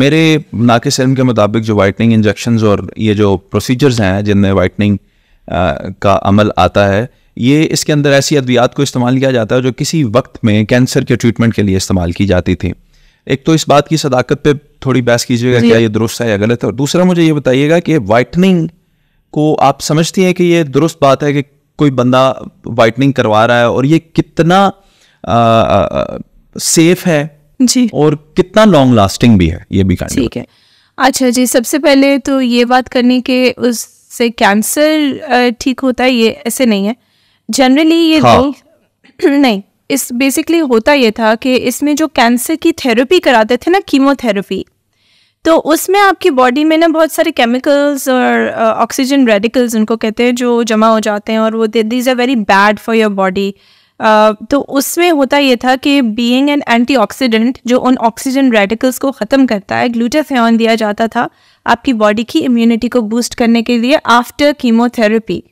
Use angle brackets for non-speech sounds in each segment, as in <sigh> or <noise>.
मेरे नाकिस इल्म के मुताबिक जो वाइटनिंग इंजेक्शन और ये जो प्रोसीजर्स हैं जिनमें वाइटनिंग का अमल आता है ये इसके अंदर ऐसी अद्वियात को इस्तेमाल किया जाता है जो किसी वक्त में कैंसर के ट्रीटमेंट के लिए इस्तेमाल की जाती थी एक तो इस बात की सदाकत पे थोड़ी बहस कीजिएगा क्या ये दुरुस्त है या गलत है और दूसरा मुझे ये बताइएगा कि वाइटनिंग को आप समझती हैं कि ये दुरुस्त बात है कि कोई बंदा वाइटनिंग करवा रहा है और ये कितना आ, आ, सेफ है जी और कितना लॉन्ग लास्टिंग भी है ये भी ठीक है अच्छा जी सबसे पहले तो ये बात करने के उससे कैंसर ठीक होता है ये ऐसे नहीं है जनरली ये हाँ। नहीं, <clears throat> नहीं इस बेसिकली होता ये था कि इसमें जो कैंसर की थेरेपी कराते थे ना कीमोथेरेपी तो उसमें आपकी बॉडी में ना बहुत सारे केमिकल्स और ऑक्सीजन रेडिकल्स उनको कहते हैं जो जमा हो जाते हैं और वो these are very bad for your body तो उसमें होता ये था कि बीइंग एन एंटीऑक्सीडेंट जो उन ऑक्सीजन रेडिकल्स को ख़त्म करता है ग्लूटाथेन दिया जाता था आपकी बॉडी की इम्यूनिटी को बूस्ट करने के लिए after chemotherapy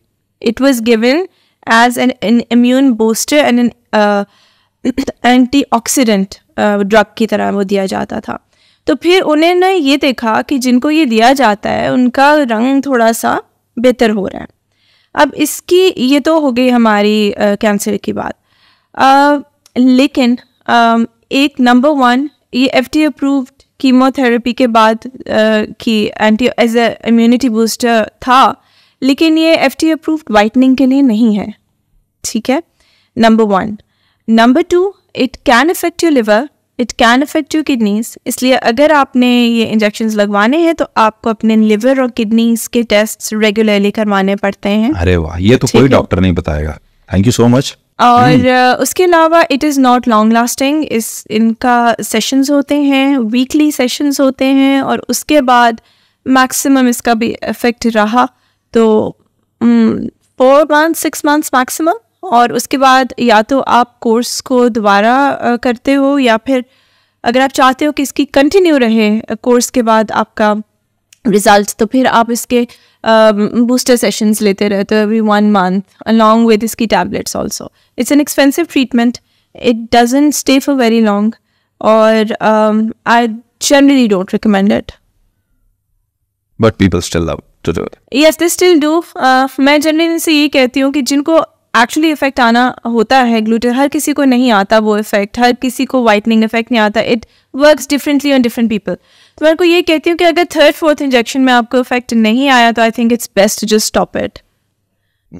it was given as an immune booster and an antioxidant drug की तरह वो दिया जाता था तो फिर उन्होंने ये देखा कि जिनको ये दिया जाता है उनका रंग थोड़ा सा बेहतर हो रहा है अब इसकी ये तो हो गई हमारी कैंसर uh, की बात लेकिन एक नंबर वन ये एफ टी अप्रूव्ड कीमोथेरेपी के बाद की anti age a immunity booster था लेकिन ये एफ टी अप्रूव्ड वाइटनिंग के लिए नहीं है ठीक है number one number two it can affect you liver it can affect you kidneys इसलिए अगर आपने ये इंजेक्शन लगवाने हैं तो आपको अपने लिवर और किडनीज के टेस्ट रेगुलरली करवाने पड़ते हैं अरे वाह ये तो कोई डॉक्टर नहीं बताएगा थैंक यू सो मच और hmm. उसके अलावा it is not long lasting इस इनका सेशंस होते हैं वीकली सेशंस होते हैं और उसके बाद मैक्सिमम इसका भी इफेक्ट रहा तो four month six months maximum और उसके बाद या तो आप कोर्स को दोबारा करते हो या फिर अगर आप चाहते हो कि इसकी कंटिन्यू रहे कोर्स के बाद आपका रिजल्ट तो फिर आप इसके बूस्टर um, सेशंस लेते रहते हो every one month along with इसकी tablets also it's an expensive treatment it doesn't stay for very long और I generally don't recommend it but people still love to do yes they still do मैं generally इनसे ये कहती हूँ कि जिनको actually effect आना होता है ग्लूटेन हर किसी को नहीं आता वो इफेक्ट हर किसी को वाइटनिंग इफेक्ट नहीं आता it work differently on different people तो मैं आपको ये कहती हूँ कि अगर थर्ड फोर्थ इंजेक्शन में आपको इफेक्ट नहीं आया तो I think it's best just stop it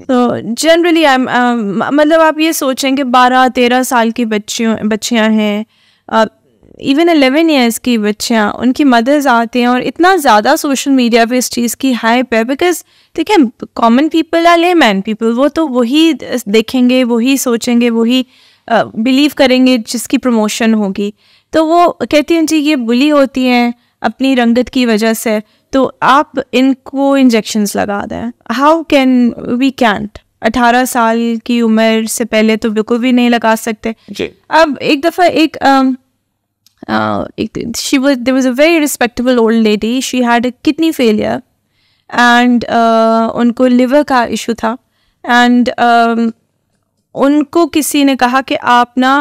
तो जनरली आई मतलब आप ये सोचें कि बारह तेरह साल की बच्चियों बच्चियाँ हैं इवन अलेवन ईयर्स की बच्चियाँ उनकी मदर्स आते हैं और इतना ज़्यादा सोशल मीडिया पे इस चीज़ की हाइप है बिकॉज देखिए कॉमन पीपल या ले मैन पीपल वो तो वही देखेंगे वही सोचेंगे वही बिलीव uh, करेंगे जिसकी प्रमोशन होगी तो वो कहती हैं जी ये बुली होती हैं अपनी रंगत की वजह से तो आप इनको इंजेक्शंस लगा दें हाउ कैन वी कैंट अठारह साल की उम्र से पहले तो बिल्कुल भी नहीं लगा सकते जी. अब एक दफ़ा एक she was there was a very respectable old lady she had kidney failure and उनको लिवर का इशू था एंड उनको किसी ने कहा कि आप ना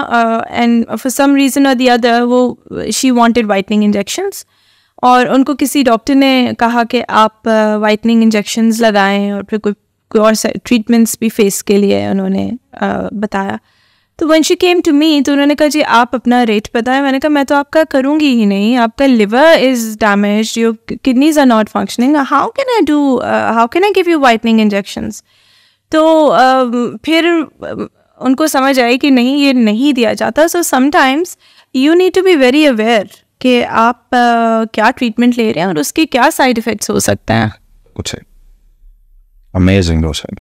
एंड फॉर सम रीज़न और दिया अदर वो शी वांटेड वाइटनिंग इंजेक्शंस और उनको किसी डॉक्टर ने कहा कि आप वाइटनिंग uh, इंजेक्शंस लगाएं और फिर कोई कोई और ट्रीटमेंट्स भी फेस के लिए उन्होंने uh, बताया तो one she came to me तो उन्होंने कहा जी आप अपना रेट बताएं मैंने कहा मैं तो आपका करूँगी ही नहीं आपका liver is damage your kidneys are not functioning how can I do how can I give you whitening injections तो फिर उनको समझ आई कि नहीं ये नहीं दिया जाता so sometimes you need to be very aware कि आप क्या ट्रीटमेंट ले रहे हैं और उसके क्या साइड इफ़ेक्ट्स हो सकते हैं कुछ अमेजिंग